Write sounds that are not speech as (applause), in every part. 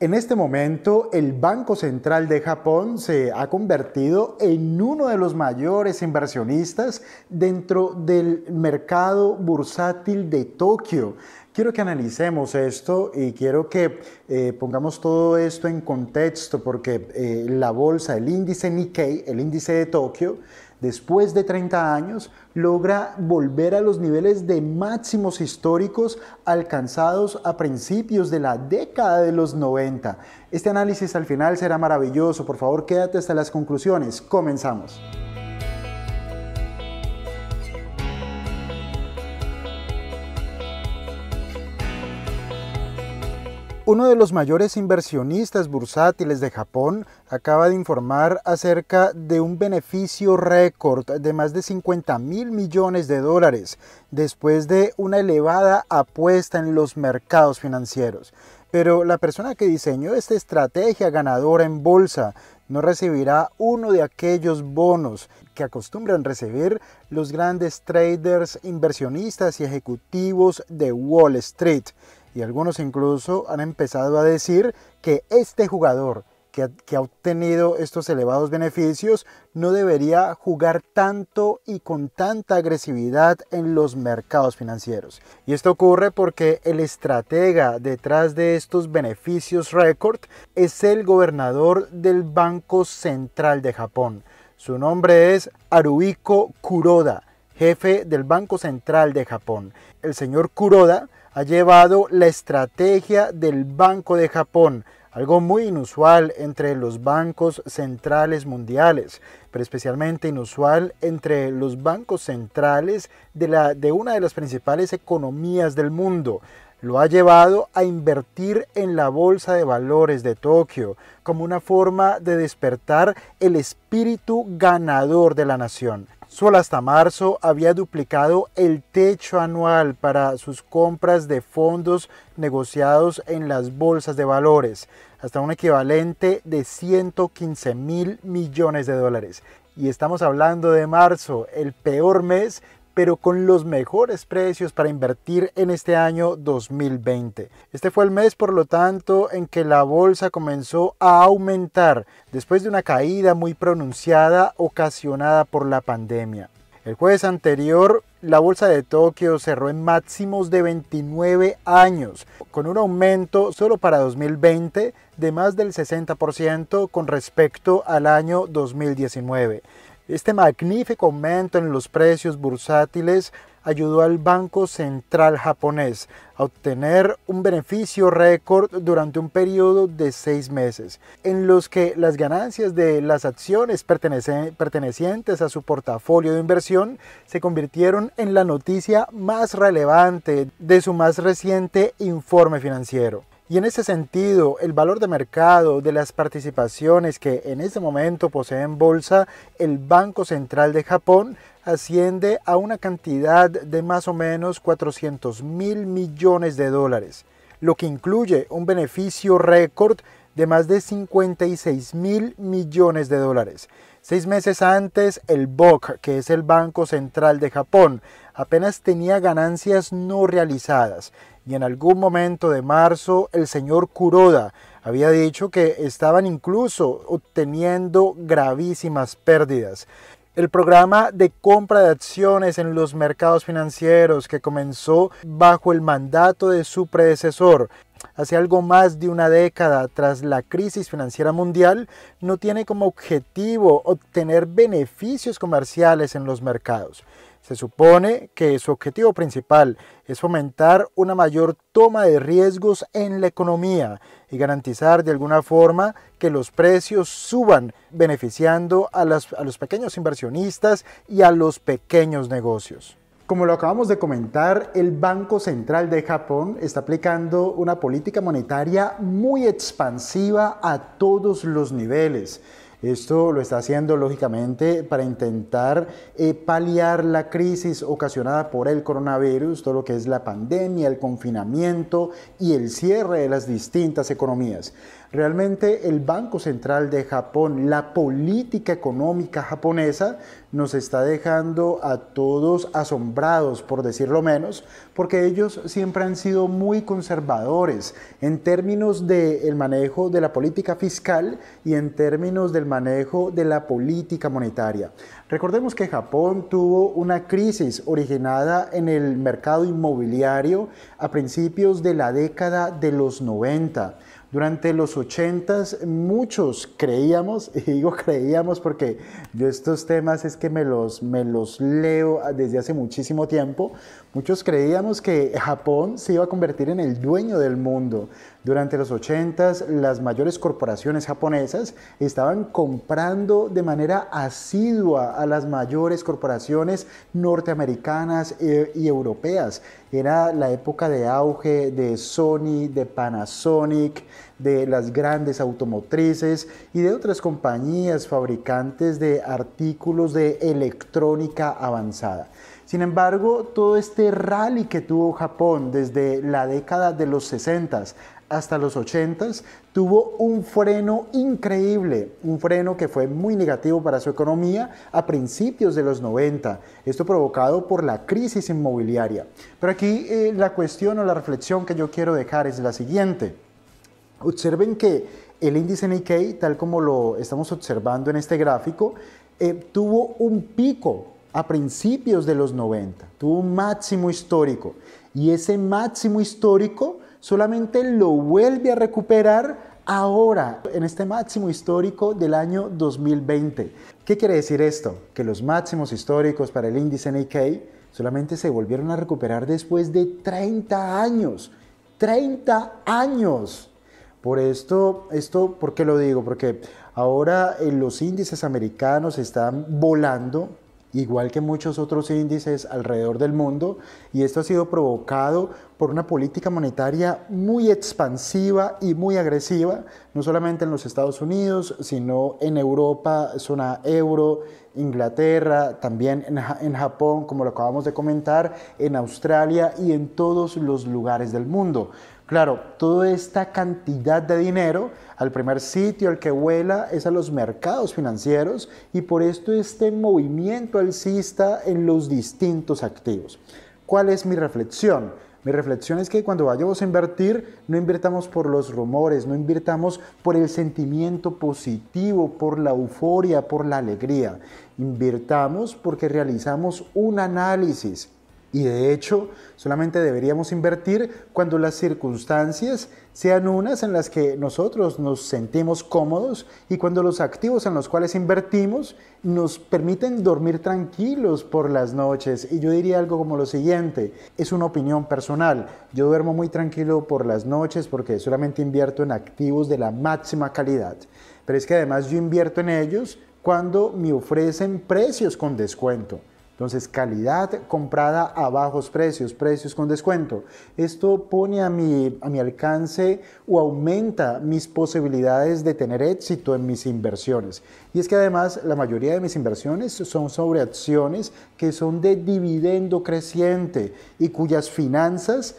En este momento, el Banco Central de Japón se ha convertido en uno de los mayores inversionistas dentro del mercado bursátil de Tokio. Quiero que analicemos esto y quiero que eh, pongamos todo esto en contexto porque eh, la bolsa, el índice Nikkei, el índice de Tokio, después de 30 años, logra volver a los niveles de máximos históricos alcanzados a principios de la década de los 90. Este análisis al final será maravilloso, por favor quédate hasta las conclusiones. Comenzamos. Uno de los mayores inversionistas bursátiles de Japón acaba de informar acerca de un beneficio récord de más de 50 mil millones de dólares después de una elevada apuesta en los mercados financieros. Pero la persona que diseñó esta estrategia ganadora en bolsa no recibirá uno de aquellos bonos que acostumbran recibir los grandes traders, inversionistas y ejecutivos de Wall Street y algunos incluso han empezado a decir que este jugador que ha, obtenido estos elevados beneficios no debería jugar tanto y con tanta agresividad en los mercados financieros. Y esto ocurre porque el estratega detrás de estos beneficios récord es el gobernador del Banco Central de Japón. Su nombre es Aruiko Kuroda, jefe del Banco Central de Japón. El señor Kuroda ha llevado la estrategia del Banco de Japón, algo muy inusual entre los bancos centrales mundiales, pero especialmente inusual entre los bancos centrales de, la, de una de las principales economías del mundo lo ha llevado a invertir en la Bolsa de Valores de Tokio como una forma de despertar el espíritu ganador de la nación. Solo hasta marzo había duplicado el techo anual para sus compras de fondos negociados en las bolsas de valores, hasta un equivalente de 115 mil millones de dólares. Y estamos hablando de marzo, el peor mes pero con los mejores precios para invertir en este año 2020. Este fue el mes, por lo tanto, en que la bolsa comenzó a aumentar después de una caída muy pronunciada ocasionada por la pandemia. El jueves anterior, la bolsa de Tokio cerró en máximos de 29 años, con un aumento solo para 2020 de más del 60% con respecto al año 2019. Este magnífico aumento en los precios bursátiles ayudó al Banco Central japonés a obtener un beneficio récord durante un periodo de seis meses, en los que las ganancias de las acciones pertenecientes a su portafolio de inversión se convirtieron en la noticia más relevante de su más reciente informe financiero. Y en ese sentido, el valor de mercado de las participaciones que en este momento posee en bolsa el Banco Central de Japón asciende a una cantidad de más o menos 400 mil millones de dólares, lo que incluye un beneficio récord de más de 56 mil millones de dólares. Seis meses antes, el BOC, que es el Banco Central de Japón, apenas tenía ganancias no realizadas y en algún momento de marzo el señor Kuroda había dicho que estaban incluso obteniendo gravísimas pérdidas. El programa de compra de acciones en los mercados financieros que comenzó bajo el mandato de su predecesor hace algo más de una década tras la crisis financiera mundial no tiene como objetivo obtener beneficios comerciales en los mercados, se supone que su objetivo principal es fomentar una mayor toma de riesgos en la economía y garantizar de alguna forma que los precios suban, beneficiando a, los pequeños inversionistas y a los pequeños negocios. Como lo acabamos de comentar, el Banco Central de Japón está aplicando una política monetaria muy expansiva a todos los niveles. Esto lo está haciendo lógicamente para intentar eh, paliar la crisis ocasionada por el coronavirus, todo lo que es la pandemia, el confinamiento y el cierre de las distintas economías. Realmente el Banco Central de Japón, la política económica japonesa, nos está dejando a todos asombrados, por decirlo menos, porque ellos siempre han sido muy conservadores en términos del manejo de la política fiscal y en términos del manejo de la política monetaria. Recordemos que Japón tuvo una crisis originada en el mercado inmobiliario a principios de la década de los 90. Durante los 80 s muchos creíamos, (laughs) y digo creíamos porque yo estos temas es que me los, me los leo desde hace muchísimo tiempo, Muchos creíamos que Japón se iba a convertir en el dueño del mundo. Durante los 80s, las mayores corporaciones japonesas estaban comprando de manera asidua a las mayores corporaciones norteamericanas eh, y europeas. Era la época de auge de Sony, de Panasonic, de las grandes automotrices y de otras compañías fabricantes de artículos de electrónica avanzada. Sin embargo, todo este rally que tuvo Japón desde la década de los 60 hasta los 80 tuvo un freno increíble, un freno que fue muy negativo para su economía a principios de los 90, esto provocado por la crisis inmobiliaria. Pero aquí eh, la cuestión o la reflexión que yo quiero dejar es la siguiente. Observen que el índice Nikkei, tal como lo estamos observando en este gráfico, eh, tuvo un pico a principios de los 90, tuvo un máximo histórico y ese máximo histórico solamente lo vuelve a recuperar ahora, en este máximo histórico del año 2020. ¿Qué quiere decir esto? Que los máximos históricos para el índice Nikkei solamente se volvieron a recuperar después de 30 años. 30 años. Por esto, esto, ¿por qué lo digo? Porque ahora eh, los índices americanos están volando, igual que muchos otros índices alrededor del mundo, y esto ha sido provocado por una política monetaria muy expansiva y muy agresiva, no solamente en los Estados Unidos, sino en Europa, zona euro, Inglaterra, también en, en Japón, como lo acabamos de comentar, en Australia y en todos los lugares del mundo. Claro, toda esta cantidad de dinero, al primer sitio al que vuela es a los mercados financieros y por esto este movimiento alcista en los distintos activos. ¿Cuál es mi reflexión? Mi reflexión es que cuando vayamos a invertir, no invirtamos por los rumores, no invirtamos por el sentimiento positivo, por la euforia, por la alegría. Invirtamos porque realizamos un análisis y de hecho, solamente deberíamos invertir cuando las circunstancias sean unas en las que nosotros nos sentimos cómodos y cuando los activos en los cuales invertimos nos permiten dormir tranquilos por las noches. Y yo diría algo como lo siguiente, es una opinión personal. Yo duermo muy tranquilo por las noches porque solamente invierto en activos de la máxima calidad. Pero es que además yo invierto en ellos cuando me ofrecen precios con descuento. Entonces, calidad comprada a bajos precios, precios con descuento. Esto pone a mi, a mi alcance o aumenta mis posibilidades de tener éxito en mis inversiones. Y es que además la mayoría de mis inversiones son sobre acciones que son de dividendo creciente y cuyas finanzas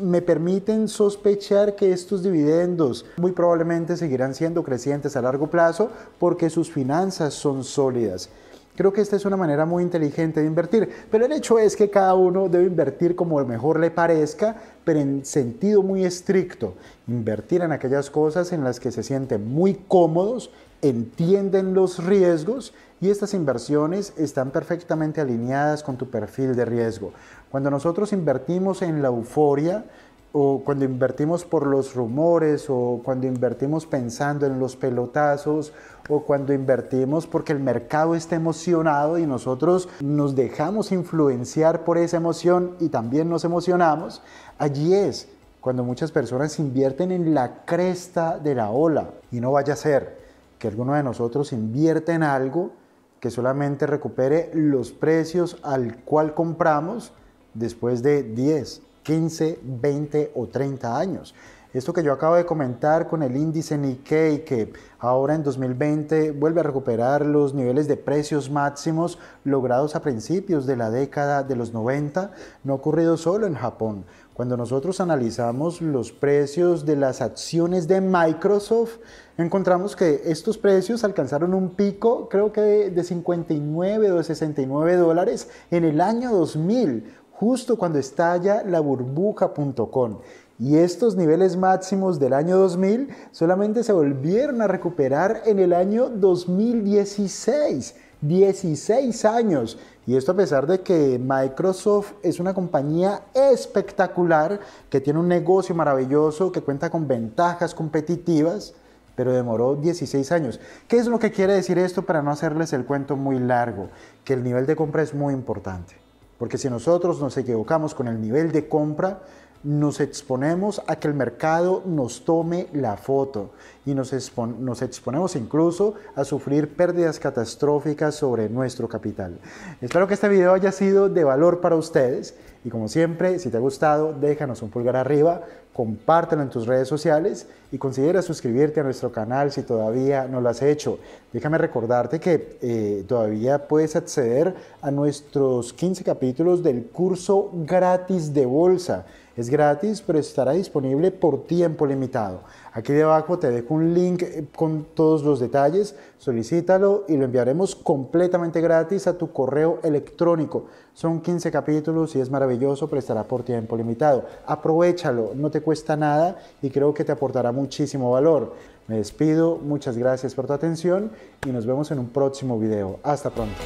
me permiten sospechar que estos dividendos muy probablemente seguirán siendo crecientes a largo plazo porque sus finanzas son sólidas. Creo que esta es una manera muy inteligente de invertir, pero el hecho es que cada uno debe invertir como mejor le parezca, pero en sentido muy estricto. Invertir en aquellas cosas en las que se sienten muy cómodos, entienden los riesgos y estas inversiones están perfectamente alineadas con tu perfil de riesgo. Cuando nosotros invertimos en la euforia, o cuando invertimos por los rumores, o cuando invertimos pensando en los pelotazos, o cuando invertimos porque el mercado está emocionado y nosotros nos dejamos influenciar por esa emoción y también nos emocionamos, allí es cuando muchas personas invierten en la cresta de la ola. Y no vaya a ser que alguno de nosotros invierta en algo que solamente recupere los precios al cual compramos después de 10, 15, 20 o 30 años. Esto que yo acabo de comentar con el índice Nikkei, que ahora en 2020 vuelve a recuperar los niveles de precios máximos logrados a principios de la década de los 90, no ha ocurrido solo en Japón. Cuando nosotros analizamos los precios de las acciones de Microsoft, encontramos que estos precios alcanzaron un pico, creo que de, 59 o de 69 dólares en el año 2000 justo cuando estalla la burbuja.com. Y estos niveles máximos del año 2000 solamente se volvieron a recuperar en el año 2016. 16 años. Y esto a pesar de que Microsoft es una compañía espectacular, que tiene un negocio maravilloso, que cuenta con ventajas competitivas, pero demoró 16 años. ¿Qué es lo que quiere decir esto para no hacerles el cuento muy largo? Que el nivel de compra es muy importante. Porque si nosotros nos equivocamos con el nivel de compra, nos exponemos a que el mercado nos tome la foto y nos, exponemos incluso a sufrir pérdidas catastróficas sobre nuestro capital. Espero que este video haya sido de valor para ustedes. Y como siempre, si te ha gustado, déjanos un pulgar arriba, compártelo en tus redes sociales y considera suscribirte a nuestro canal si todavía no lo has hecho. Déjame recordarte que eh, todavía puedes acceder a nuestros 15 capítulos del curso gratis de bolsa. Es gratis, pero estará disponible por tiempo limitado. Aquí debajo te dejo un link eh, con todos los detalles, solicítalo y lo enviaremos completamente gratis a tu correo electrónico. Son 15 capítulos y es maravilloso, prestará por tiempo limitado. Aprovechalo, no te cuesta nada y creo que te aportará muchísimo valor. Me despido, muchas gracias por tu atención y nos vemos en un próximo video. Hasta pronto.